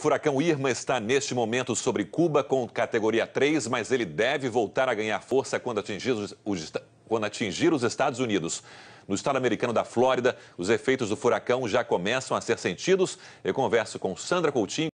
O furacão Irma está neste momento sobre Cuba com categoria 3, mas ele deve voltar a ganhar força quando atingir os, os, quando atingir os Estados Unidos. No estado americano da Flórida, os efeitos do furacão já começam a ser sentidos. Eu converso com Sandra Coutinho.